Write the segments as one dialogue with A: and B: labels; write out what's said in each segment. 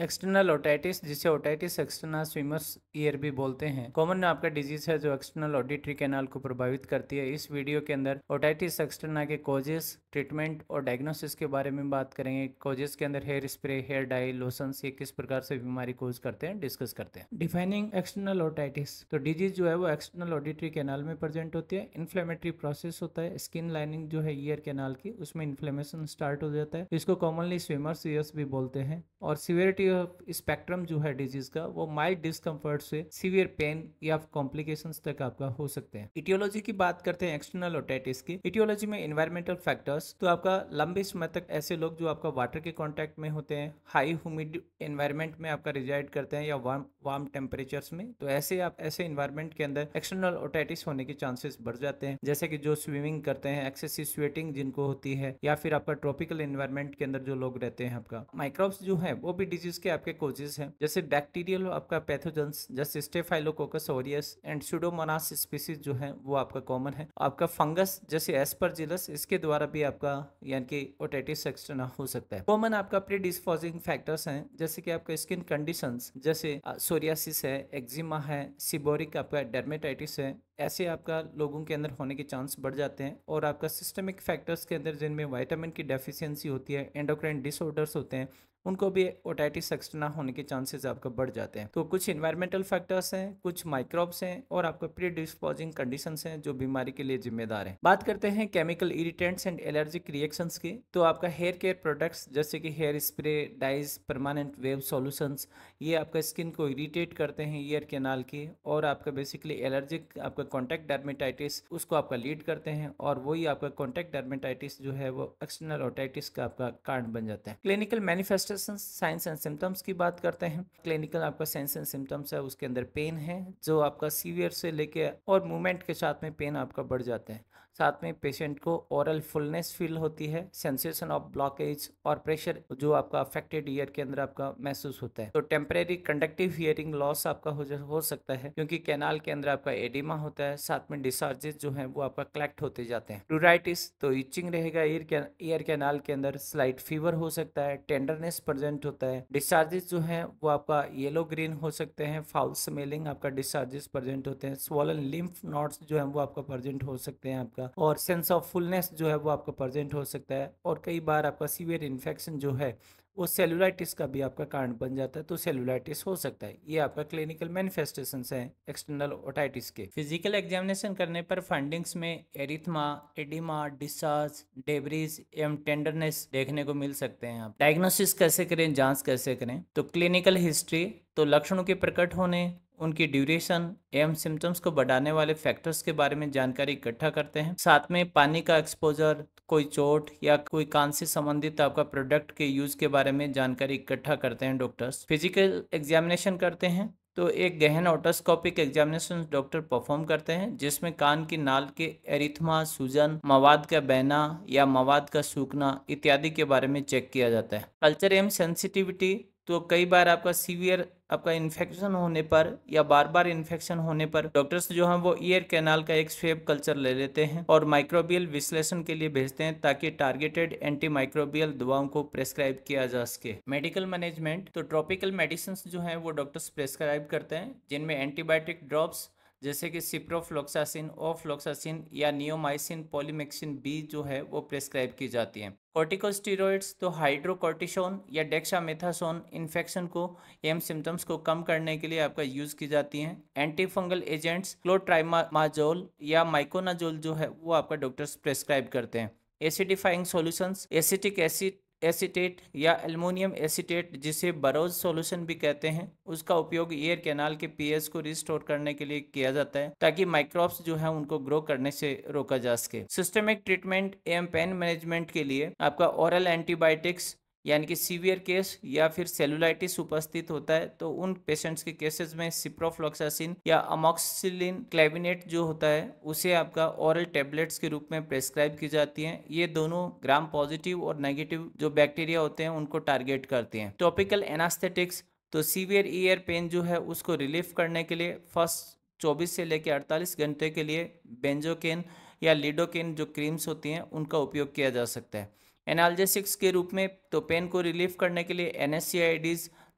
A: external otitis जिसे otitis external swimmer's ear भी बोलते हैं कॉमन नाम का डिजीज है जो एक्सटर्नल ऑडिटरी कैनाल को प्रभावित करती है इस वीडियो के अंदर ओटाइटिस एक्सटर्ना के कोजेस ट्रीटमेंट और डायग्नोसिस के बारे में बात करेंगे कोजेस के अंदर hair spray hair dye lotion ये किस प्रकार से बीमारी कोज करते हैं डिस्कस करते हैं डिफाइनिंग एक्सटर्नल ओटाइटिस तो डिजीज जो है वो एक्सटर्नल ऑडिटरी कैनाल में प्रेजेंट होती है इन्फ्लेमेटरी प्रोसेस होता है स्किन लाइनिंग जो है ईयर कैनाल की उसमें इन्फ्लेमेशन स्टार्ट हो जाता है इसको कॉमनली स्विमर्स ईयर्स भी बोलते हैं और सिवियरिटी एम्प्लीट्यूड स्पेक्ट्रम जो है डिजीज का वो माइल्ड डिस्कम्फर्ट से सीवियर पेन या कॉम्प्लिकेशन तक आपका हो सकते हैं इटियोलॉजी की बात करते हैं एक्सटर्नल ओटाइटिस की इटियोलॉजी में इन्वायरमेंटल फैक्टर्स तो आपका लंबे समय तक ऐसे लोग जो आपका वाटर के कॉन्टेक्ट में होते हैं हाई ह्यूमिड एनवायरमेंट में आपका रिजाइड करते हैं या वार्म वार्म में तो ऐसे आप ऐसे इन्वायरमेंट के अंदर एक्सटर्नल ओटाइटिस होने के चांसेस बढ़ जाते हैं जैसे कि जो स्विमिंग करते हैं एक्सेसिव स्वेटिंग जिनको होती है या फिर आपका ट्रॉपिकल इन्वायरमेंट के अंदर जो लोग रहते हैं आपका माइक्रोब्स जो है वो भी डिजीज डिजीज के आपके कोजेज हैं जैसे बैक्टीरियल आपका पैथोजेंस जैसे Staphylococcus aureus and Pseudomonas species जो है वो आपका कॉमन है आपका फंगस जैसे एस्परजिलस इसके द्वारा भी आपका यानी कि ओटेटिस एक्सटर्ना हो सकता है कॉमन आपका प्री डिस्पोजिंग फैक्टर्स हैं जैसे कि आपका स्किन कंडीशंस जैसे सोरियासिस है एक्जिमा है सिबोरिक आपका डर्मेटाइटिस है ऐसे आपका लोगों के अंदर होने के चांस बढ़ जाते हैं और आपका सिस्टमिक फैक्टर्स के अंदर जिनमें वाइटामिन की डेफिशिएंसी होती है एंडोक्राइन डिसऑर्डर्स होते हैं उनको भी ओटाइटिस एक्सटना होने के चांसेस आपका बढ़ जाते हैं तो कुछ इन्वायरमेंटल फैक्टर्स हैं कुछ माइक्रोब्स हैं और आपका प्री डिस्पोजिंग कंडीशन हैं जो बीमारी के लिए जिम्मेदार हैं बात करते हैं chemical irritants and allergic reactions की तो आपका हेयर केयर प्रोडक्ट्स जैसे कि hair spray dyes permanent wave solutions ये आपका स्किन को इरीटेट करते हैं ईयर केनाल की और आपका बेसिकली एलर्जिक आपका आपका कॉन्टैक्ट डर्मेटाइटिस उसको आपका लीड करते हैं और वही आपका कॉन्टैक्ट डर्मेटाइटिस जो है वो एक्सटर्नल ओटाइटिस का आपका कारण बन जाता है clinical manifestation signs and symptoms की बात करते हैं क्लिनिकल आपका साइंस एंड सिम्टम्स है उसके अंदर पेन है जो आपका सीवियर से लेके और मूवमेंट के साथ में पेन आपका बढ़ जाता है साथ में पेशेंट को ओरल फुलनेस फील होती है सेंसेशन ऑफ ब्लॉकेज और प्रेशर जो आपका अफेक्टेड ईयर के अंदर आपका महसूस होता है तो टेम्परेरी कंडक्टिव हियरिंग लॉस आपका हो, हो सकता है क्योंकि कैनाल के अंदर आपका एडिमा होता है साथ में डिस्चार्जेस जो है वो आपका कलेक्ट होते जाते हैं प्लूराइटिस तो इचिंग रहेगा ईयर ईयर कैनाल के अंदर स्लाइट फीवर हो सकता है टेंडरनेस प्रेजेंट होता है डिस्चार्जेस जो है वो आपका येलो ग्रीन हो सकते हैं फाउल स्मेलिंग आपका डिस्चार्जेस प्रेजेंट होते हैं स्वॉलन लिम्फ नॉट्स जो है वो आपका प्रेजेंट हो सकते हैं आपका आपका और सेंस ऑफ फुलनेस जो है वो आपका प्रजेंट हो सकता है और कई बार आपका सीवियर इन्फेक्शन जो है वो सेलुलाइटिस का भी आपका कारण बन जाता है तो सेलुलाइटिस हो सकता है ये आपका क्लिनिकल मैनिफेस्टेशन है एक्सटर्नल ओटाइटिस के फिजिकल एग्जामिनेशन करने पर फंडिंग्स में एरिथमा एडिमा डिस्चार्ज डेबरीज एवं टेंडरनेस देखने को मिल सकते हैं आप डायग्नोसिस कैसे करें जांच कैसे करें तो क्लिनिकल हिस्ट्री तो लक्षणों के प्रकट होने उनकी ड्यूरेशन एवं सिम्टम्स को बढ़ाने वाले फैक्टर्स के बारे में जानकारी इकट्ठा करते हैं साथ में पानी का एक्सपोजर कोई चोट या कोई कान से संबंधित आपका प्रोडक्ट के यूज़ के बारे में जानकारी इकट्ठा करते हैं डॉक्टर्स फिजिकल एग्जामिनेशन करते हैं तो एक गहन ऑटोस्कोपिक एग्जामिनेशन डॉक्टर परफॉर्म करते हैं जिसमें कान की नाल के एरिथमा सूजन मवाद का बहना या मवाद का सूखना इत्यादि के बारे में चेक किया जाता है कल्चर एवं सेंसिटिविटी तो कई बार आपका सीवियर आपका इन्फेक्शन होने पर या बार बार इन्फेक्शन होने पर डॉक्टर्स जो हैं वो ईयर कैनाल का एक स्वेप कल्चर ले लेते हैं और माइक्रोबियल विश्लेषण के लिए भेजते हैं ताकि टारगेटेड एंटी माइक्रोबियल दवाओं को प्रेस्क्राइब किया जा सके मेडिकल मैनेजमेंट तो ट्रॉपिकल मेडिसिन जो है वो डॉक्टर्स प्रेस्क्राइब करते हैं जिनमें एंटीबायोटिक ड्रॉप्स जैसे कि सिप्रोफ्लोक्सासिन ओफ्लोक्सासिन या नियोमाइसिन पोलीमेक्सिन बी जो है वो प्रेस्क्राइब की जाती है कॉर्टिकोस्टीरोइड्स तो हाइड्रोकॉर्टिशोन या डेक्सामेथासोन इन्फेक्शन को एम सिम्टम्स को कम करने के लिए आपका यूज़ की जाती हैं एंटीफंगल एजेंट्स क्लोट्राइमाजोल या माइकोनाजोल जो है वो आपका डॉक्टर्स प्रेस्क्राइब करते हैं acidifying solutions acetic acid acetate या एलमोनियम एसीटेट जिसे बरोज सॉल्यूशन भी कहते हैं उसका उपयोग ईयर कैनाल के पीएच को रिस्टोर करने के लिए किया जाता है ताकि माइक्रोब्स जो है उनको ग्रो करने से रोका जा सके सिस्टमिक ट्रीटमेंट एवं पेन मैनेजमेंट के लिए आपका ओरल एंटीबायोटिक्स यानी कि सीवियर केस या फिर सेलुलाइटिस उपस्थित होता है तो उन पेशेंट्स के केसेस में सिप्रोफ्लोक्सासिन या अमोक्सिलिन क्लेविनेट जो होता है उसे आपका ओरल टेबलेट्स के रूप में प्रेस्क्राइब की जाती है ये दोनों ग्राम पॉजिटिव और नेगेटिव जो बैक्टीरिया होते हैं उनको टारगेट करते हैं टॉपिकल एनास्थेटिक्स तो सीवियर ईयर पेन जो है उसको रिलीफ करने के लिए फर्स्ट 24 से लेकर 48 घंटे के लिए बेंजोकेन या लिडोकेन जो क्रीम्स होती हैं उनका उपयोग किया जा सकता है एनाल्जेसिक्स के रूप में तो पेन को रिलीफ करने के लिए एन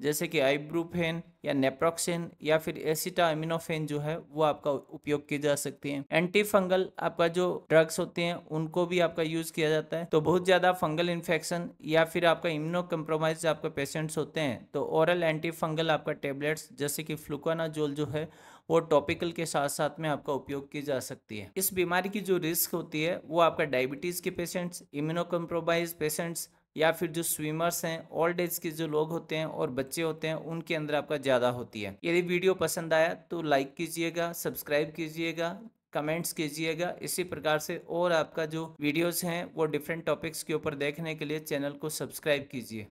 A: जैसे कि आइब्रूफेन या नेप्रोक्सेन या फिर एसिटा एमिनोफेन जो है वो आपका उपयोग किए जा सकते हैं एंटी फंगल आपका जो ड्रग्स होते हैं उनको भी आपका यूज किया जाता है तो बहुत ज़्यादा फंगल इन्फेक्शन या फिर आपका इम्यूनो कम्प्रोमाइज आपके पेशेंट्स होते हैं तो ओरल एंटी फंगल आपका टेबलेट्स जैसे कि फ्लुकानाजोल जो है वो टॉपिकल के साथ साथ में आपका उपयोग की जा सकती है इस बीमारी की जो रिस्क होती है वो आपका डायबिटीज़ के पेशेंट्स इम्यूनोकम्प्रोमाइज पेशेंट्स या फिर जो स्विमर्स हैं ओल्ड एज के जो लोग होते हैं और बच्चे होते हैं उनके अंदर आपका ज़्यादा होती है यदि वीडियो पसंद आया तो लाइक कीजिएगा सब्सक्राइब कीजिएगा कमेंट्स कीजिएगा इसी प्रकार से और आपका जो वीडियोस हैं वो डिफरेंट टॉपिक्स के ऊपर देखने के लिए चैनल को सब्सक्राइब कीजिए